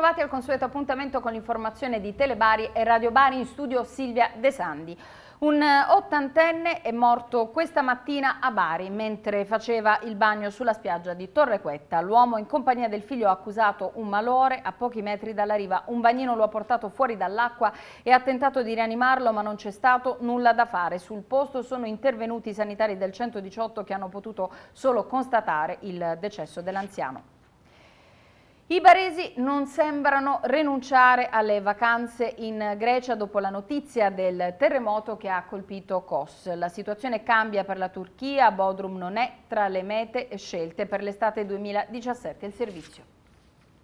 Bentrovati al consueto appuntamento con l'informazione di Telebari e Radio Bari in studio Silvia De Sandi. Un eh, ottantenne è morto questa mattina a Bari mentre faceva il bagno sulla spiaggia di Torrequetta. L'uomo in compagnia del figlio ha accusato un malore a pochi metri dalla riva. Un bagnino lo ha portato fuori dall'acqua e ha tentato di rianimarlo ma non c'è stato nulla da fare. Sul posto sono intervenuti i sanitari del 118 che hanno potuto solo constatare il decesso dell'anziano. I baresi non sembrano rinunciare alle vacanze in Grecia dopo la notizia del terremoto che ha colpito Kos. La situazione cambia per la Turchia, Bodrum non è tra le mete scelte per l'estate 2017. Il servizio.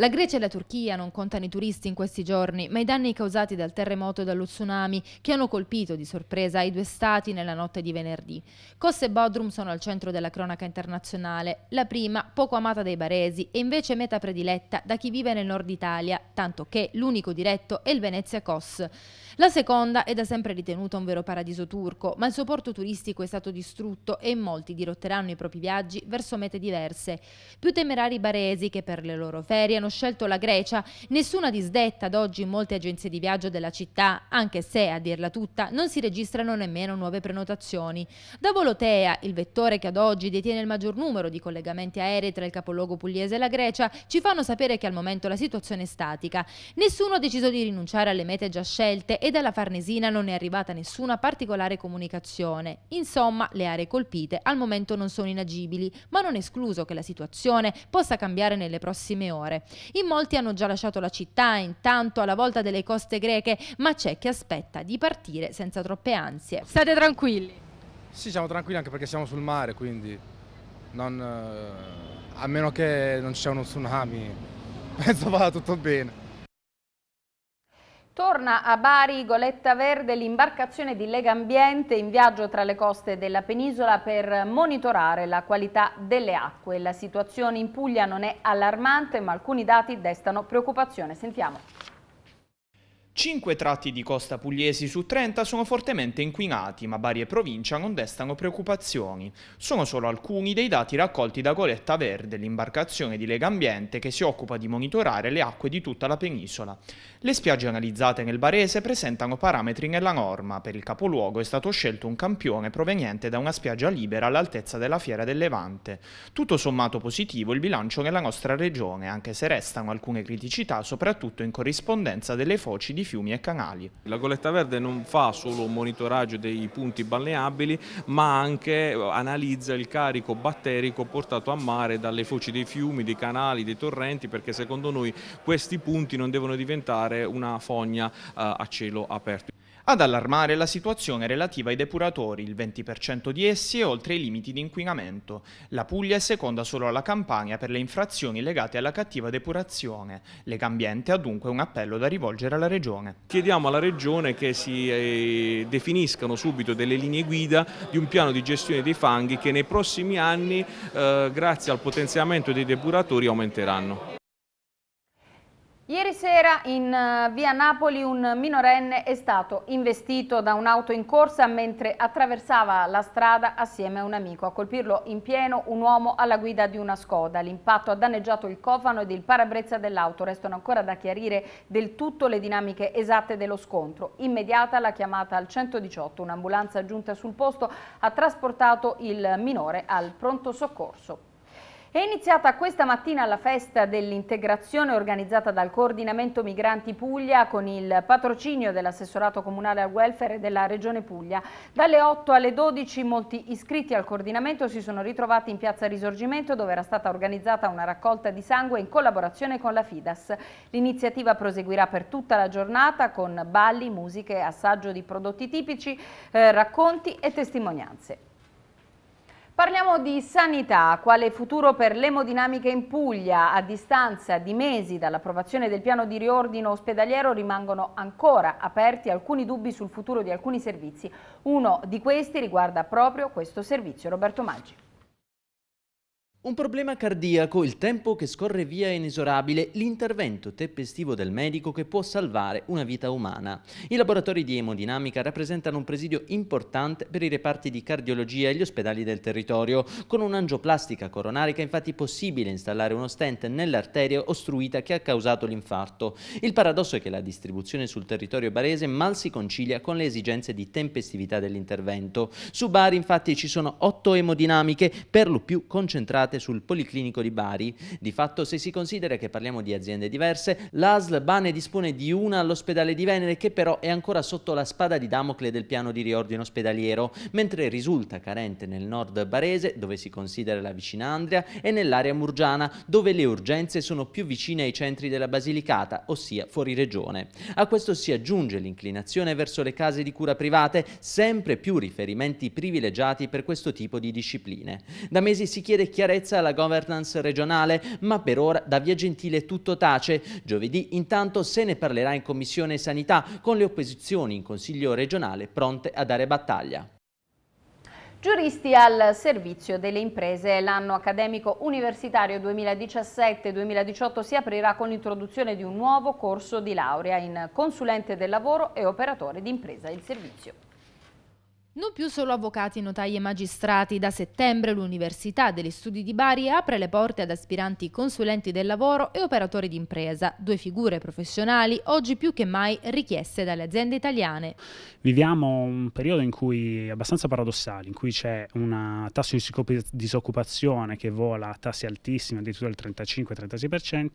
La Grecia e la Turchia non contano i turisti in questi giorni, ma i danni causati dal terremoto e dallo tsunami che hanno colpito di sorpresa i due stati nella notte di venerdì. Kos e Bodrum sono al centro della cronaca internazionale, la prima poco amata dai baresi e invece meta prediletta da chi vive nel nord Italia, tanto che l'unico diretto è il Venezia Kos. La seconda è da sempre ritenuta un vero paradiso turco, ma il suo porto turistico è stato distrutto e in molti dirotteranno i propri viaggi verso mete diverse. Più temerari baresi che per le loro ferie hanno hanno scelto la Grecia, nessuna disdetta ad oggi in molte agenzie di viaggio della città, anche se, a dirla tutta, non si registrano nemmeno nuove prenotazioni. Da Volotea, il vettore che ad oggi detiene il maggior numero di collegamenti aerei tra il capoluogo pugliese e la Grecia, ci fanno sapere che al momento la situazione è statica. Nessuno ha deciso di rinunciare alle mete già scelte e dalla Farnesina non è arrivata nessuna particolare comunicazione. Insomma, le aree colpite al momento non sono inagibili, ma non è escluso che la situazione possa cambiare nelle prossime ore. In molti hanno già lasciato la città, intanto alla volta delle coste greche, ma c'è chi aspetta di partire senza troppe ansie. State tranquilli? Sì, siamo tranquilli anche perché siamo sul mare, quindi non, eh, a meno che non c'è uno tsunami, penso vada tutto bene. Torna a Bari Goletta Verde l'imbarcazione di Lega Ambiente in viaggio tra le coste della penisola per monitorare la qualità delle acque. La situazione in Puglia non è allarmante ma alcuni dati destano preoccupazione. Sentiamo. Cinque tratti di costa pugliesi su 30 sono fortemente inquinati, ma Bari e provincia non destano preoccupazioni. Sono solo alcuni dei dati raccolti da Goletta Verde, l'imbarcazione di Lega Ambiente che si occupa di monitorare le acque di tutta la penisola. Le spiagge analizzate nel Barese presentano parametri nella norma. Per il capoluogo è stato scelto un campione proveniente da una spiaggia libera all'altezza della Fiera del Levante. Tutto sommato positivo il bilancio nella nostra regione, anche se restano alcune criticità, soprattutto in corrispondenza delle foci di fiumi e canali. La Goletta Verde non fa solo un monitoraggio dei punti balneabili ma anche eh, analizza il carico batterico portato a mare dalle foci dei fiumi, dei canali, dei torrenti perché secondo noi questi punti non devono diventare una fogna eh, a cielo aperto. Ad allarmare la situazione relativa ai depuratori, il 20% di essi è oltre i limiti di inquinamento. La Puglia è seconda solo alla Campania per le infrazioni legate alla cattiva depurazione. Legambiente ha dunque un appello da rivolgere alla Regione. Chiediamo alla Regione che si eh, definiscano subito delle linee guida di un piano di gestione dei fanghi che nei prossimi anni, eh, grazie al potenziamento dei depuratori, aumenteranno. Ieri sera in eh, via Napoli un minorenne è stato investito da un'auto in corsa mentre attraversava la strada assieme a un amico. A colpirlo in pieno un uomo alla guida di una Skoda. L'impatto ha danneggiato il cofano ed il parabrezza dell'auto. Restano ancora da chiarire del tutto le dinamiche esatte dello scontro. Immediata la chiamata al 118. Un'ambulanza giunta sul posto ha trasportato il minore al pronto soccorso. È iniziata questa mattina la festa dell'integrazione organizzata dal Coordinamento Migranti Puglia con il patrocinio dell'assessorato comunale al welfare e della Regione Puglia. Dalle 8 alle 12 molti iscritti al coordinamento si sono ritrovati in piazza Risorgimento dove era stata organizzata una raccolta di sangue in collaborazione con la Fidas. L'iniziativa proseguirà per tutta la giornata con balli, musiche, assaggio di prodotti tipici, eh, racconti e testimonianze. Parliamo di sanità, quale futuro per l'emodinamica in Puglia? A distanza di mesi dall'approvazione del piano di riordino ospedaliero rimangono ancora aperti alcuni dubbi sul futuro di alcuni servizi. Uno di questi riguarda proprio questo servizio. Roberto Maggi. Un problema cardiaco, il tempo che scorre via è inesorabile, l'intervento tempestivo del medico che può salvare una vita umana. I laboratori di emodinamica rappresentano un presidio importante per i reparti di cardiologia e gli ospedali del territorio. Con un'angioplastica coronarica è infatti possibile installare uno stent nell'arteria ostruita che ha causato l'infarto. Il paradosso è che la distribuzione sul territorio barese mal si concilia con le esigenze di tempestività dell'intervento. Su Bari infatti ci sono otto emodinamiche, per lo più concentrate applicate sul Policlinico di Bari. Di fatto, se si considera che parliamo di aziende diverse, l'ASL Bane dispone di una all'ospedale di Venere che però è ancora sotto la spada di Damocle del piano di riordino ospedaliero, mentre risulta carente nel nord barese, dove si considera la vicina Andria, e nell'area murgiana, dove le urgenze sono più vicine ai centri della Basilicata, ossia fuori regione. A questo si aggiunge l'inclinazione verso le case di cura private, sempre più riferimenti privilegiati per questo tipo di discipline. Da mesi si chiede chiarezza chiarezza alla governance regionale, ma per ora da Via Gentile tutto tace. Giovedì intanto se ne parlerà in Commissione Sanità con le opposizioni in Consiglio regionale pronte a dare battaglia. Giuristi al servizio delle imprese. L'anno accademico universitario 2017-2018 si aprirà con l'introduzione di un nuovo corso di laurea in consulente del lavoro e operatore di impresa Il servizio. Non più solo avvocati, notai e magistrati, da settembre l'Università degli Studi di Bari apre le porte ad aspiranti consulenti del lavoro e operatori d'impresa, due figure professionali oggi più che mai richieste dalle aziende italiane. Viviamo un periodo in cui è abbastanza paradossale, in cui c'è un tasso di disoccupazione che vola a tassi altissimi, addirittura il 35-36%,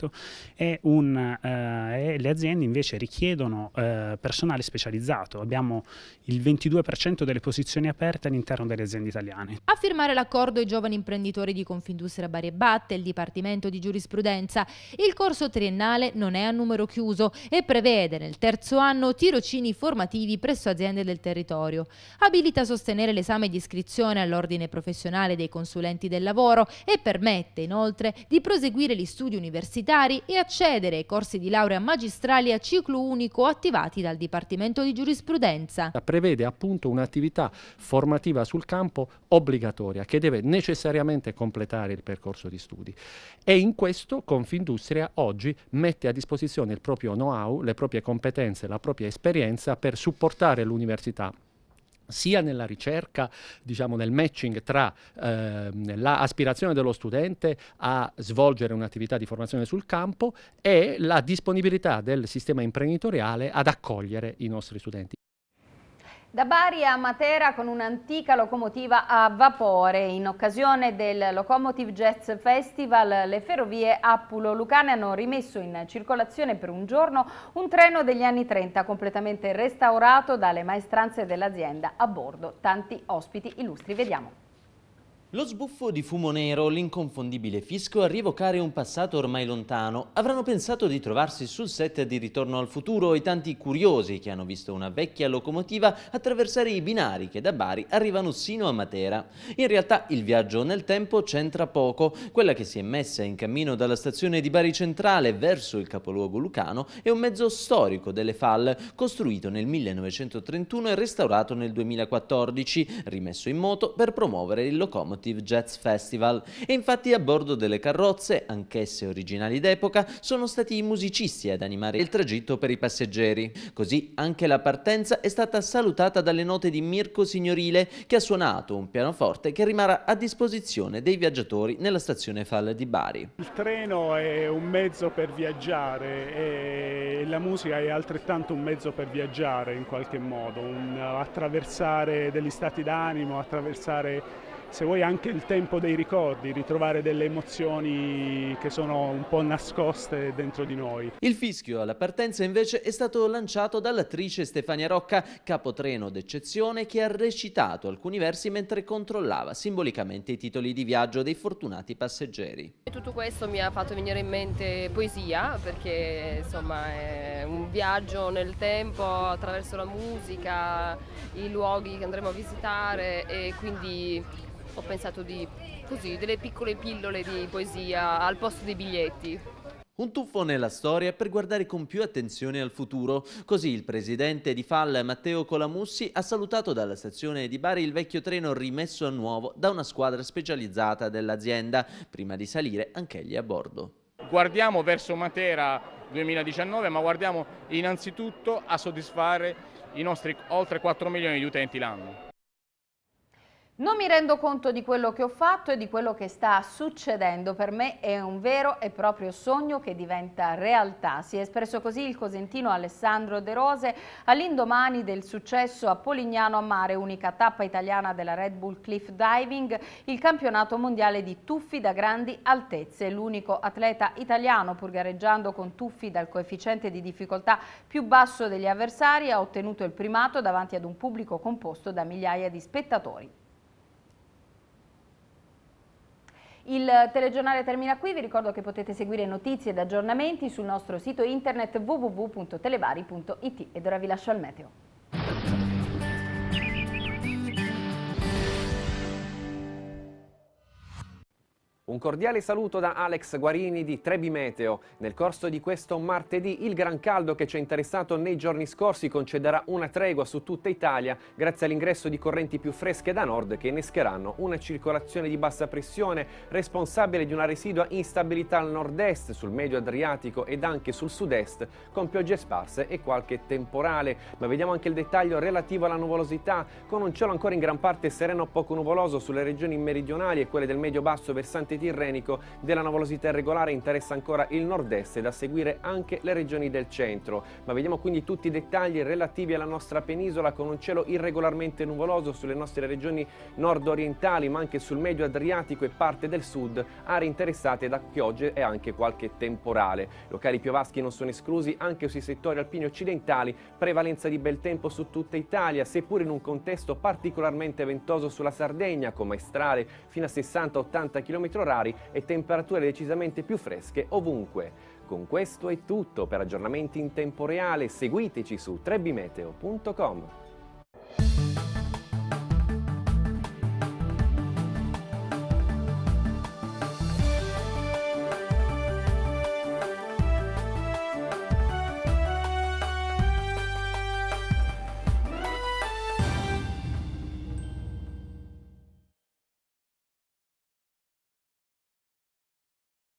e, un, eh, e, le aziende invece richiedono eh, personale specializzato. Abbiamo il 22% delle posizioni posizioni aperte all'interno delle aziende italiane. A firmare l'accordo i giovani imprenditori di Confindustria Bari e Batte, il Dipartimento di Giurisprudenza. Il corso triennale non è a numero chiuso e prevede nel terzo anno tirocini formativi presso aziende del territorio. Abilita a sostenere l'esame di iscrizione all'ordine professionale dei consulenti del lavoro e permette inoltre di proseguire gli studi universitari e accedere ai corsi di laurea magistrali a ciclo unico attivati dal Dipartimento di Giurisprudenza. Prevede appunto un'attività attività formativa sul campo obbligatoria che deve necessariamente completare il percorso di studi. E in questo Confindustria oggi mette a disposizione il proprio know-how, le proprie competenze, la propria esperienza per supportare l'università sia nella ricerca, diciamo nel matching tra eh, l'aspirazione dello studente a svolgere un'attività di formazione sul campo e la disponibilità del sistema imprenditoriale ad accogliere i nostri studenti. Da Bari a Matera con un'antica locomotiva a vapore. In occasione del Locomotive Jazz Festival le ferrovie Appulo-Lucane hanno rimesso in circolazione per un giorno un treno degli anni 30 completamente restaurato dalle maestranze dell'azienda. A bordo tanti ospiti illustri. Vediamo. Lo sbuffo di fumo nero, l'inconfondibile fisco a rievocare un passato ormai lontano, avranno pensato di trovarsi sul set di Ritorno al futuro i tanti curiosi che hanno visto una vecchia locomotiva attraversare i binari che da Bari arrivano sino a Matera. In realtà il viaggio nel tempo c'entra poco, quella che si è messa in cammino dalla stazione di Bari Centrale verso il capoluogo lucano è un mezzo storico delle Fall, costruito nel 1931 e restaurato nel 2014, rimesso in moto per promuovere il locomotive Automotive Jazz Festival e infatti a bordo delle carrozze, anch'esse originali d'epoca, sono stati i musicisti ad animare il tragitto per i passeggeri. Così anche la partenza è stata salutata dalle note di Mirko Signorile che ha suonato un pianoforte che rimarrà a disposizione dei viaggiatori nella stazione Falle di Bari. Il treno è un mezzo per viaggiare e la musica è altrettanto un mezzo per viaggiare in qualche modo, un attraversare degli stati d'animo, attraversare se vuoi anche il tempo dei ricordi, ritrovare delle emozioni che sono un po' nascoste dentro di noi. Il fischio alla partenza invece è stato lanciato dall'attrice Stefania Rocca, capotreno d'eccezione, che ha recitato alcuni versi mentre controllava simbolicamente i titoli di viaggio dei fortunati passeggeri. tutto questo mi ha fatto venire in mente poesia, perché insomma è un viaggio nel tempo attraverso la musica, i luoghi che andremo a visitare e quindi ho pensato di così, delle piccole pillole di poesia al posto dei biglietti. Un tuffo nella storia per guardare con più attenzione al futuro. Così il presidente di FAL, Matteo Colamussi, ha salutato dalla stazione di Bari il vecchio treno rimesso a nuovo da una squadra specializzata dell'azienda, prima di salire anch'egli a bordo. Guardiamo verso Matera 2019, ma guardiamo innanzitutto a soddisfare i nostri oltre 4 milioni di utenti l'anno. Non mi rendo conto di quello che ho fatto e di quello che sta succedendo. Per me è un vero e proprio sogno che diventa realtà. Si è espresso così il cosentino Alessandro De Rose all'indomani del successo a Polignano a Mare, unica tappa italiana della Red Bull Cliff Diving, il campionato mondiale di tuffi da grandi altezze. L'unico atleta italiano, pur gareggiando con tuffi dal coefficiente di difficoltà più basso degli avversari, ha ottenuto il primato davanti ad un pubblico composto da migliaia di spettatori. Il telegiornale termina qui, vi ricordo che potete seguire notizie ed aggiornamenti sul nostro sito internet www.televari.it ed ora vi lascio al meteo. Un cordiale saluto da Alex Guarini di Trebi Meteo. Nel corso di questo martedì il gran caldo che ci ha interessato nei giorni scorsi concederà una tregua su tutta Italia grazie all'ingresso di correnti più fresche da nord che innescheranno una circolazione di bassa pressione responsabile di una residua instabilità al nord-est, sul medio Adriatico ed anche sul sud-est con piogge sparse e qualche temporale. Ma vediamo anche il dettaglio relativo alla nuvolosità con un cielo ancora in gran parte sereno poco nuvoloso sulle regioni meridionali e quelle del medio-basso versante ed della nuvolosità irregolare interessa ancora il nord-est e da seguire anche le regioni del centro. Ma vediamo quindi tutti i dettagli relativi alla nostra penisola con un cielo irregolarmente nuvoloso sulle nostre regioni nord-orientali ma anche sul medio Adriatico e parte del sud, aree interessate da piogge e anche qualche temporale. Locali piovaschi non sono esclusi anche sui settori alpini occidentali, prevalenza di bel tempo su tutta Italia, seppure in un contesto particolarmente ventoso sulla Sardegna, con maestrale fino a 60-80 km rari e temperature decisamente più fresche ovunque. Con questo è tutto, per aggiornamenti in tempo reale seguiteci su trebimeteo.com.